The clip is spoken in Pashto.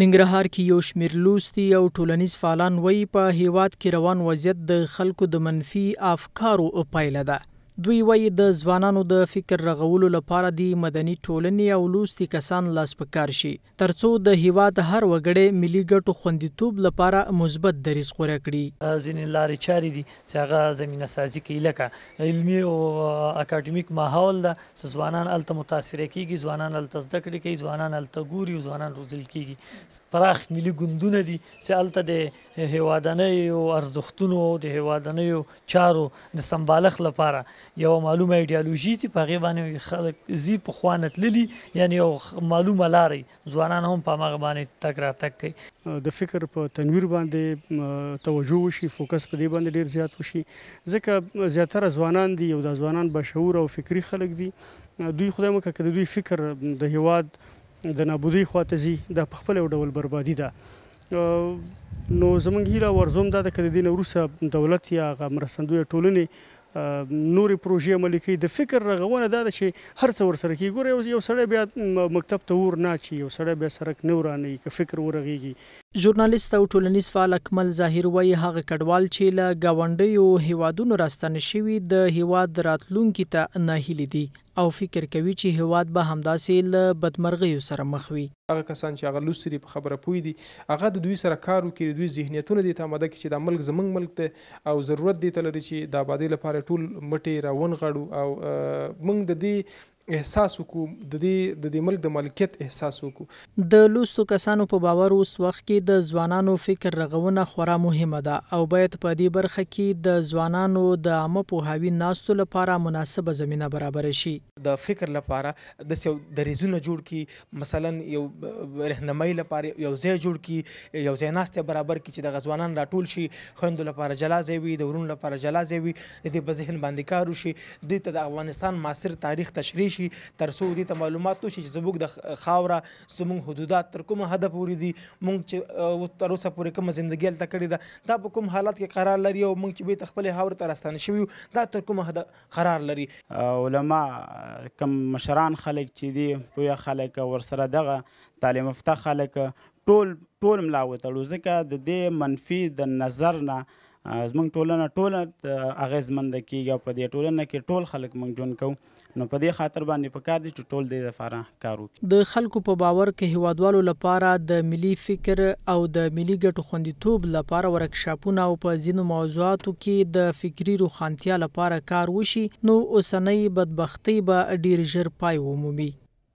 ننګرهار کې یو شمیر لوستي او ټولنیز فعالان وایي په هیواد کې روان وضعیت د خلکو د منفي افکارو پایله ده دوی وایي د ځوانانو د فکر رغولو لپاره د مدني ټولنې او لوستي کسان لاس په کار شي ترڅو د هیواد هر وګړي ملي ګټو خوندیتوب لپاره مثبت دریځ غوره کړي ځینې لارې چارې دي چې هغه زمينه سازي کوي لکه علمي او اکاډمیک ماحول ده چې ځوانان الته متاثر کیږي ځوانان الته زده کړي کوي ځوانان الته ګوري او ځوانان روزل کیږي پراخ ملي ګوندونه دي چې الته د هیوادنۍ او ارزښتونو د هیوادنۍ چارو د سمبالښت لپاره یو معلومه ایدئالوژي چې په هغه باندې خلک زی په خوانه تللی یعنی یو معلومه لارې ځوانان هم په هغه باندې تک را تک کوي د فکر په تنویر باندې توجه وشي فوکس په دې باندې ډیر زیات وشي ځکه زیاتره ځوانان دي یو د ځوانان بشعور او فکری خلک دي دوی خدای مکه کړي دوی فکر د هواد د نابودی خواته زی د خپل ډول بربادي ده نو زمونږ هیله ورزوم دا د کډې نوروسه دولت یا غمرسندوی ټولنې نورې پروژې ملي د فکر رغونه دا ده چې هر څه ورسره کې ګوره یو سړی بیا مکتب ته ور نه چی یو سړی بیا سرک نه ورانه کې فکر ورغېږي ژورنالیست او ټولنیز فعال اکمل ظاهر وایي هغه کډوال چې له گاونډیو هیوادونو راستنه شوی د هیواد راتلونکو ته نه هلي دي او فکر کوي چې هیواد به همداسې له بدمرغیو سره مخ وي هغه کسان چې هغه لوسري په خبره پوي دي هغه د دوی سره کار وکړي دوی ذهنیتونه دي ته آماده کړي چې دا ملک زمونږ ملک ته او ضرورت دي ته لري چې د آبادۍ لپاره ټول مټې راونغړو او موږ د دې احساس وکړو د دې د دې ملک د مالکیت احساس وکړو د لوستو کسانو په باور اوس وخت کې د ځوانانو فکر رغونه خورا مهمه ده او باید په دې برخه کې د ځوانانو د عامه پوهاوي ناستو لپاره مناسبه زمینه برابر شي د فکر لپاره د یو دریزونه جوړ کی مثلا یو رهنمایي لپاره یو ځای جوړ کی یو ځای ناسته برابر کی چې د ځوانان راټول شي خوند لپاره جلا ځای وي د ورون لپاره جلا ځای وي د دې په ذهن باندې کار وشي د افغانستان معاصر تاریخ تشریح شي ترڅو دې ته معلومات وشي چې زموږ د خاوره زموږ حدودات تر کومه حده پورې دي موږ چې تر اوسه پورې کومه زندګي هلته کړې ده دا په کوم حالت کې قرار لري او موږ چې بېرته خپلې خاورې ته راستانه شوي دا تر کومه حده قرار لري علما کم مشران خلک چې دي پوهه خلک ورسره دغه تعلیم یافته خلک ټول ټول ملا وتړو ځکه د دې منفي د نظر نه زمونږ ټولنه ټوله اغیزمنده کیږي او په دې ټولنه کې ټول خلک موږ ژوند کوو نو په دې خاطر باندې پکار دي چې ټول دې لپاره کار وکړي د خلکو په باور کې هوادوالو لپاره د ملي فکر او د ملي ګټو خوندیتوب لپاره ورکشاپونه او په ځینو موضوعاتو کې د فکری روښانتیا لپاره کار وشي نو اوسنۍ بدبختی به ډیر ژر پای ومومي